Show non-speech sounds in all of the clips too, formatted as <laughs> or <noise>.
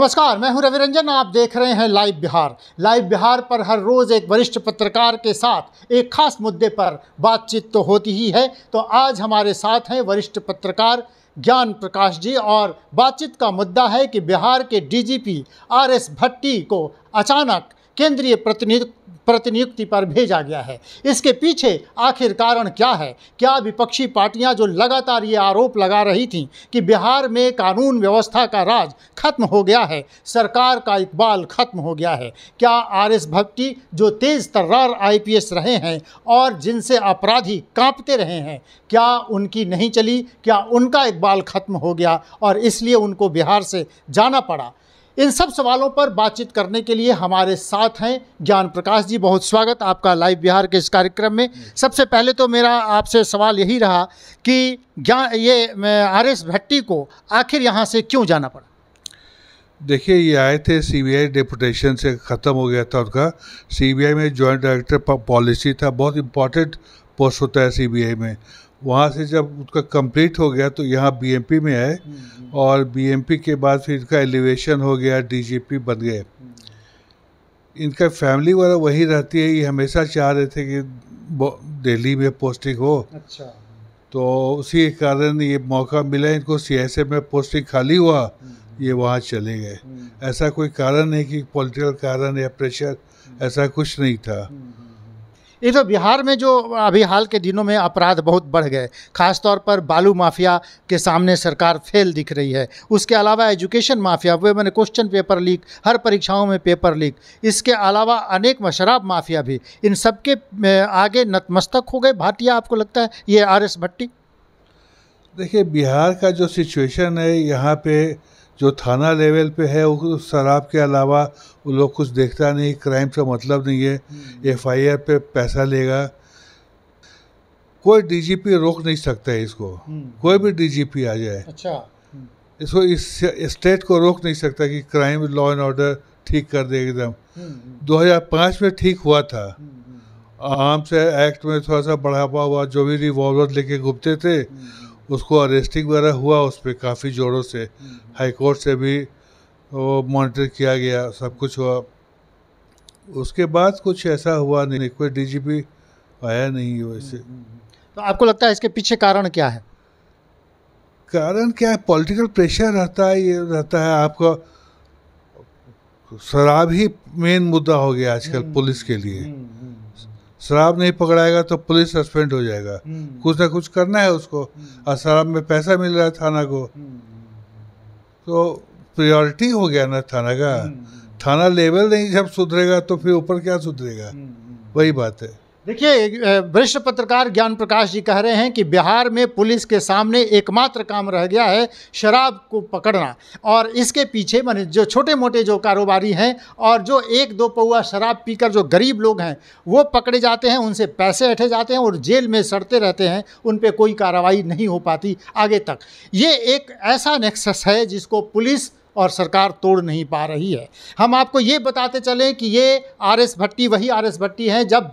नमस्कार मैं हूं रवि रंजन आप देख रहे हैं लाइव बिहार लाइव बिहार पर हर रोज़ एक वरिष्ठ पत्रकार के साथ एक खास मुद्दे पर बातचीत तो होती ही है तो आज हमारे साथ हैं वरिष्ठ पत्रकार ज्ञान प्रकाश जी और बातचीत का मुद्दा है कि बिहार के डीजीपी आरएस भट्टी को अचानक केंद्रीय प्रतिनिधि प्रतिनियुक्ति पर भेजा गया है इसके पीछे आखिर कारण क्या है क्या विपक्षी पार्टियां जो लगातार ये आरोप लगा रही थीं कि बिहार में कानून व्यवस्था का राज खत्म हो गया है सरकार का इकबाल खत्म हो गया है क्या आर एस भट्टी जो तेज तर्रार आई रहे हैं और जिनसे अपराधी कांपते रहे हैं क्या उनकी नहीं चली क्या उनका इकबाल खत्म हो गया और इसलिए उनको बिहार से जाना पड़ा इन सब सवालों पर बातचीत करने के लिए हमारे साथ हैं ज्ञान प्रकाश जी बहुत स्वागत आपका लाइव बिहार के इस कार्यक्रम में सबसे पहले तो मेरा आपसे सवाल यही रहा कि ज्ञान ये आर एस भट्टी को आखिर यहाँ से क्यों जाना पड़ा देखिए ये आए थे सीबीआई डेपुटेशन से ख़त्म हो गया था उनका सीबीआई में जॉइंट डायरेक्टर पॉलिसी था बहुत इम्पॉर्टेंट पोस्ट होता है सीबीआई में वहाँ से जब उसका कंप्लीट हो गया तो यहाँ बीएमपी में आए हम्म, हम्म। और बीएमपी के बाद फिर इनका एलिवेशन हो गया डीजीपी बन गए हम्म। इनका फैमिली वाला वही रहती है ये हमेशा चाह रहे थे कि दिल्ली में पोस्टिंग हो अच्छा तो उसी के कारण ये मौका मिला इनको सीएसए में पोस्टिंग खाली हुआ ये वहाँ चले गए ऐसा कोई कारण नहीं कि पॉलिटिकल कारण या प्रेशर ऐसा कुछ नहीं था ये तो बिहार में जो अभी हाल के दिनों में अपराध बहुत बढ़ गए खासतौर पर बालू माफिया के सामने सरकार फेल दिख रही है उसके अलावा एजुकेशन माफिया वे मैंने क्वेश्चन पेपर लीक हर परीक्षाओं में पेपर लीक इसके अलावा अनेक मशराब माफिया भी इन सबके आगे नतमस्तक हो गए भाटिया आपको लगता है ये आर एस भट्टी देखिए बिहार का जो सिचुएशन है यहाँ पे जो थाना लेवल पे है उस शराब के अलावा वो लोग कुछ देखता नहीं क्राइम का मतलब नहीं है हम्म। एफआईआर पे पैसा लेगा कोई डीजीपी रोक नहीं सकता है इसको हम्म। कोई भी डीजीपी आ जाए अच्छा हम्म। इसको इस स्टेट को रोक नहीं सकता कि क्राइम लॉ एंड ऑर्डर ठीक कर दे एकदम 2005 में ठीक हुआ था आर्म्स एक्ट में थोड़ा सा बढ़ावा हुआ जो भी रिवॉल्वर लेके घूमते थे उसको अरेस्टिंग वगैरह हुआ उस पर काफ़ी जोरों से हाईकोर्ट हम्म। से भी वो मॉनिटर किया गया सब कुछ हुआ उसके बाद कुछ ऐसा हुआ नहीं कोई डीजीपी आया नहीं वैसे हम्म, हम्म, तो आपको लगता है इसके पीछे कारण क्या है कारण क्या है पॉलिटिकल प्रेशर रहता है ये रहता है आपका शराब ही मेन मुद्दा हो गया आजकल पुलिस के लिए शराब नहीं पकड़ाएगा तो पुलिस सस्पेंड हो जाएगा हम्म। कुछ ना कुछ करना है उसको हम्म। और शराब में पैसा मिल रहा है थाना को हम्म। तो प्रियोरिटी हो गया ना थाना का थाना लेवल नहीं जब सुधरेगा तो फिर ऊपर क्या सुधरेगा वही बात है देखिए वरिष्ठ पत्रकार ज्ञान प्रकाश जी कह रहे हैं कि बिहार में पुलिस के सामने एकमात्र काम रह गया है शराब को पकड़ना और इसके पीछे मैंने जो छोटे मोटे जो कारोबारी हैं और जो एक दो पौआ शराब पीकर जो गरीब लोग हैं वो पकड़े जाते हैं उनसे पैसे हटे जाते हैं और जेल में सड़ते रहते हैं उन पर कोई कार्रवाई नहीं हो पाती आगे तक ये एक ऐसा नेक्सस है जिसको पुलिस और सरकार तोड़ नहीं पा रही है हम आपको ये बताते चलें कि ये आर एस भट्टी वही आर एस भट्टी हैं जब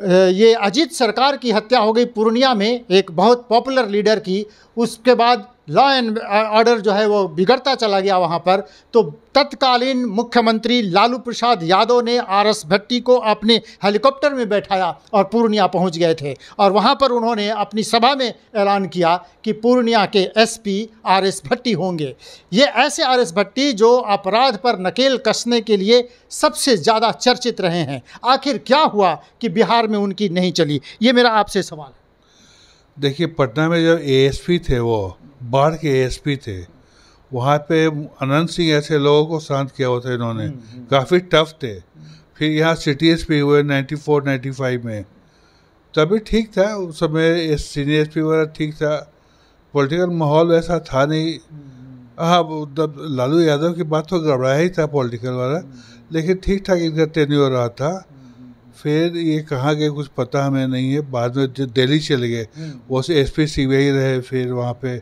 ये अजीत सरकार की हत्या हो गई पूर्णिया में एक बहुत पॉपुलर लीडर की उसके बाद लॉ एंड ऑर्डर जो है वो बिगड़ता चला गया वहाँ पर तो तत्कालीन मुख्यमंत्री लालू प्रसाद यादव ने आर एस भट्टी को अपने हेलीकॉप्टर में बैठाया और पूर्णिया पहुँच गए थे और वहाँ पर उन्होंने अपनी सभा में ऐलान किया कि पूर्णिया के एसपी आर एस भट्टी होंगे ये ऐसे आर एस भट्टी जो अपराध पर नकेल कसने के लिए सबसे ज़्यादा चर्चित रहे हैं आखिर क्या हुआ कि बिहार में उनकी नहीं चली ये मेरा आपसे सवाल है देखिए पटना में जब एएसपी थे वो बाढ़ के एसपी थे वहाँ पे अनंत सिंह ऐसे लोगों को शांत किया हुआ था इन्होंने हम्म, हम्म। काफ़ी टफ थे फिर यहाँ सिटी एस पी हुए नाइन्टी फोर नाइन्टी फाइव में तभी ठीक था उस समय सीनियर एस पी वगैरह ठीक था पॉलिटिकल माहौल ऐसा था नहीं हम्म। हाँ लालू यादव की बात तो गड़बड़ाया ही था पॉलिटिकल वाला लेकिन ठीक ठाक इनका नहीं हो रहा था फिर ये कहाँ गए कुछ पता हमें नहीं है बाद में जो दिल्ली चले गए वो से एस पी सी रहे फिर वहाँ पे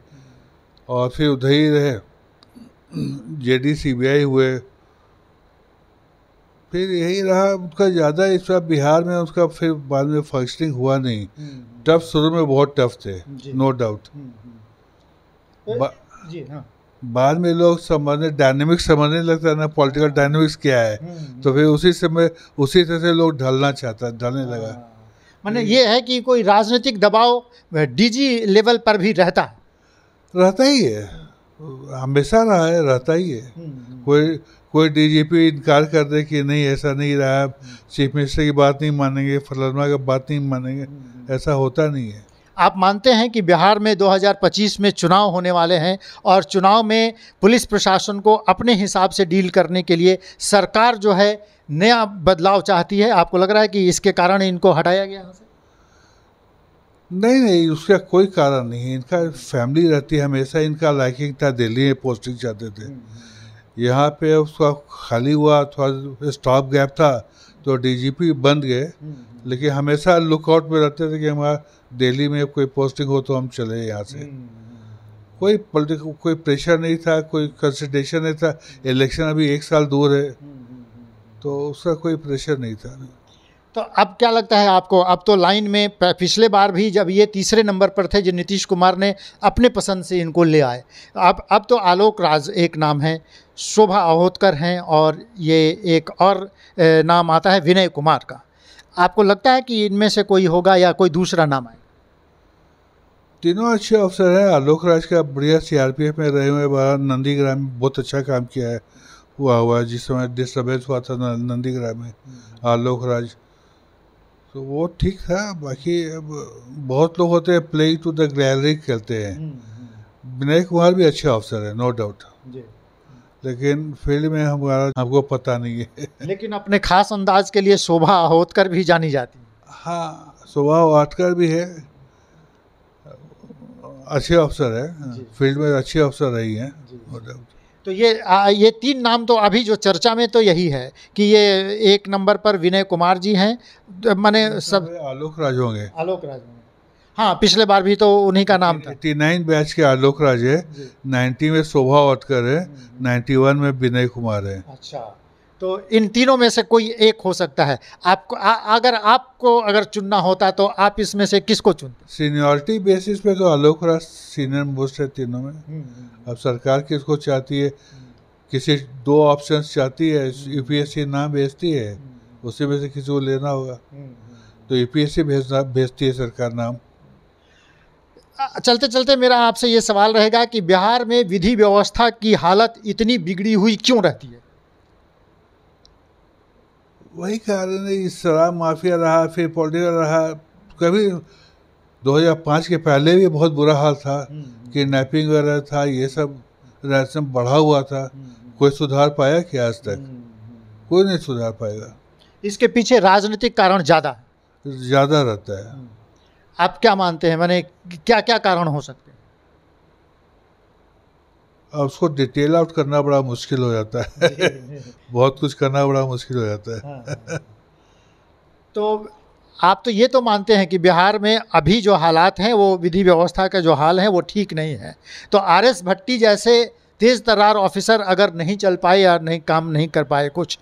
और फिर उधर ही रहे जे डी सी बी आई हुए फिर यही रहा उसका ज़्यादा इस बार बिहार में उसका फिर बाद में फंक्शनिंग हुआ नहीं टफ हम्म, हम्म। शुरू में बहुत टफ थे नो डाउट हम्म, बा, हाँ। बाद में लोग समझने डायनेमिक्स समझने लगता है ना पॉलिटिकल डायनेमिक्स क्या है तो फिर उसी समय उसी तरह से लोग ढलना चाहता ढलने लगा हाँ। मैंने ये है कि कोई राजनीतिक दबाव डीजी लेवल पर भी रहता है रहता ही है हमेशा रहा है रहता ही है हम्म, हम्म। कोई कोई डीजीपी इनकार कर दे कि नहीं ऐसा नहीं रहा हम्म। चीफ मिनिस्टर की बात नहीं मानेंगे फलाना का बात नहीं मानेंगे ऐसा होता नहीं है आप मानते हैं कि बिहार में 2025 में चुनाव होने वाले हैं और चुनाव में पुलिस प्रशासन को अपने हिसाब से डील करने के लिए सरकार जो है नया बदलाव चाहती है आपको लग रहा है कि इसके कारण इनको हटाया गया नहीं नहीं उसका कोई कारण नहीं है इनका फैमिली रहती है हमेशा इनका लाइकिंग था दिल्ली में पोस्टिंग चाहते थे हम्म, हम्म। यहाँ पे उसका खाली हुआ थोड़ा स्टॉप गैप था तो डीजीपी बन गए हम्म, लेकिन हमेशा लुकआउट में रहते थे कि हमारा दिल्ली में कोई पोस्टिंग हो तो हम चले यहाँ से कोई पॉलिटिकल कोई प्रेशर नहीं था कोई कंसिडेशन नहीं था इलेक्शन अभी एक साल दूर है तो उसका कोई प्रेशर नहीं था तो अब क्या लगता है आपको अब तो लाइन में पिछले बार भी जब ये तीसरे नंबर पर थे जो नीतीश कुमार ने अपने पसंद से इनको ले आए अब अब तो आलोक राज एक नाम है शोभा आहोतकर हैं और ये एक और नाम आता है विनय कुमार का आपको लगता है कि इनमें से कोई होगा या कोई दूसरा नाम आएगा तीनों अच्छे अफसर हैं आलोक राज का बढ़िया सीआरपीएफ में रहे हुए बाहर नंदीग्राम में बहुत अच्छा काम किया है हुआ हुआ है जिस समय डिस्टर्बेंस हुआ था नंदीग्राम में हम्म। आलोक राज तो वो ठीक था बाकी अब बहुत लोग होते हैं प्ले टू द गैलरी खेलते हैं हम्म, हम्म। विनय कुमार भी अच्छे ऑफिसर है नो डाउट लेकिन फील्ड में हमारा हमको पता नहीं है लेकिन अपने खास अंदाज के लिए शोभा होतकर भी जानी जाती है हाँ शोभा होतकर भी है अच्छे अफसर है फील्ड में अच्छे अफसर रही हैं नो डाउट तो ये आ, ये तीन नाम तो अभी जो चर्चा में तो यही है कि ये एक नंबर पर विनय कुमार जी हैं तो मैंने सब आलोक राज होंगे आलोक राज होंगे हाँ पिछले बार भी तो उन्हीं का नाम था एटी नाइन बैच के आलोक राज है नाइन्टी में शोभा वटकर है हम्म, हम्म। नाइन्टी वन में विनय कुमार है अच्छा तो इन तीनों में से कोई एक हो सकता है आपको आ, अगर आपको अगर चुनना होता तो आप इसमें से किसको चुनते सीनियरिटी बेसिस पे तो आलोक राज सीनियर मोस्ट है तीनों में हम्म, हम्म, हम्म। अब सरकार किसको चाहती है किसी दो ऑप्शन चाहती है यूपीएससी ना भेजती है उसी में से किसी को लेना होगा तो यूपीएससी भेजना भेजती है सरकार नाम चलते चलते मेरा आपसे ये सवाल रहेगा कि बिहार में विधि व्यवस्था की हालत इतनी बिगड़ी हुई क्यों रहती है वही कारण है इस शराब माफिया रहा फिर पॉलिटिकल रहा कभी 2005 के पहले भी बहुत बुरा हाल था हम्म, हम्म। किडनेपिंग वगैरह था ये सब रहस्यम बढ़ा हुआ था हम्म, कोई सुधार पाया क्या आज तक कोई नहीं सुधार पाएगा इसके पीछे राजनीतिक कारण ज़्यादा ज़्यादा रहता है आप क्या मानते हैं मैंने क्या क्या कारण हो सकते अब उसको डिटेल आउट करना बड़ा मुश्किल हो जाता है <laughs> बहुत कुछ करना बड़ा मुश्किल हो जाता है हाँ, हाँ। तो आप तो ये तो मानते हैं कि बिहार में अभी जो हालात हैं वो विधि व्यवस्था का जो हाल है वो ठीक नहीं है तो आर एस भट्टी जैसे तेज़ तरार ऑफिसर अगर नहीं चल पाए या नहीं काम नहीं कर पाए कुछ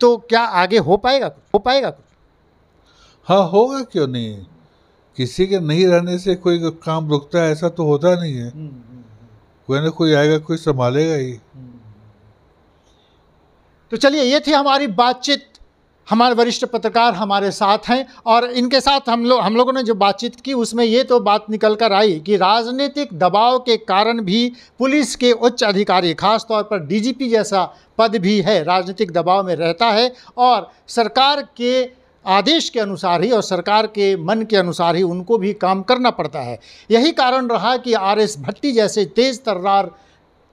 तो क्या आगे हो पाएगा हो पाएगा कुछ हाँ होगा क्यों नहीं किसी के नहीं रहने से कोई काम रुकता है ऐसा तो होता नहीं है हम्म, हम्म। कोई ना कोई आएगा कोई संभालेगा ही हम्म। तो चलिए ये थी हमारी बातचीत हमारे वरिष्ठ पत्रकार हमारे साथ हैं और इनके साथ हम लोग हम लोगों ने जो बातचीत की उसमें ये तो बात निकल कर आई कि राजनीतिक दबाव के कारण भी पुलिस के उच्च अधिकारी खासतौर पर डीजीपी जैसा पद भी है राजनीतिक दबाव में रहता है और सरकार के आदेश के अनुसार ही और सरकार के मन के अनुसार ही उनको भी काम करना पड़ता है यही कारण रहा कि आर एस भट्टी जैसे तेज़ तर्रार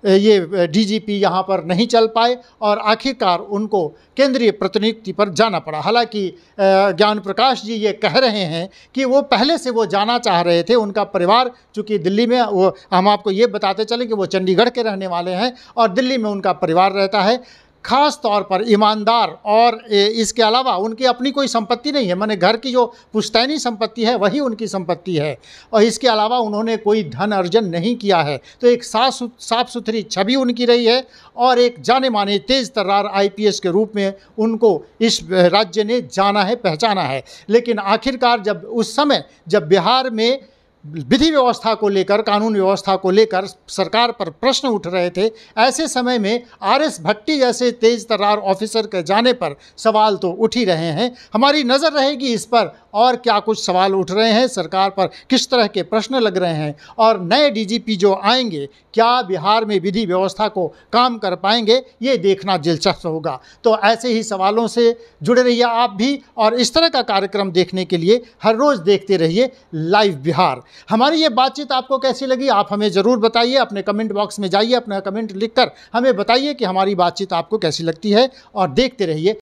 ये डीजीपी यहाँ पर नहीं चल पाए और आखिरकार उनको केंद्रीय प्रतिनियुक्ति पर जाना पड़ा हालांकि ज्ञान प्रकाश जी ये कह रहे हैं कि वो पहले से वो जाना चाह रहे थे उनका परिवार चूँकि दिल्ली में वो हम आपको ये बताते चलें कि वो चंडीगढ़ के रहने वाले हैं और दिल्ली में उनका परिवार रहता है खास तौर पर ईमानदार और इसके अलावा उनकी अपनी कोई संपत्ति नहीं है मैंने घर की जो पुश्तैनी संपत्ति है वही उनकी संपत्ति है और इसके अलावा उन्होंने कोई धन अर्जन नहीं किया है तो एक साफ साफ सुथरी छवि उनकी रही है और एक जाने माने तेज तर्रार आई के रूप में उनको इस राज्य ने जाना है पहचाना है लेकिन आखिरकार जब उस समय जब बिहार में विधि व्यवस्था को लेकर कानून व्यवस्था को लेकर सरकार पर प्रश्न उठ रहे थे ऐसे समय में आर एस भट्टी जैसे तेज तरार ऑफिसर के जाने पर सवाल तो उठ ही रहे हैं हमारी नज़र रहेगी इस पर और क्या कुछ सवाल उठ रहे हैं सरकार पर किस तरह के प्रश्न लग रहे हैं और नए डीजीपी जो आएंगे क्या बिहार में विधि व्यवस्था को काम कर पाएंगे ये देखना दिलचस्प होगा तो ऐसे ही सवालों से जुड़े रहिए आप भी और इस तरह का कार्यक्रम देखने के लिए हर रोज़ देखते रहिए लाइव बिहार हमारी ये बातचीत आपको कैसी लगी आप हमें ज़रूर बताइए अपने कमेंट बॉक्स में जाइए अपना कमेंट लिखकर हमें बताइए कि हमारी बातचीत आपको कैसी लगती है और देखते रहिए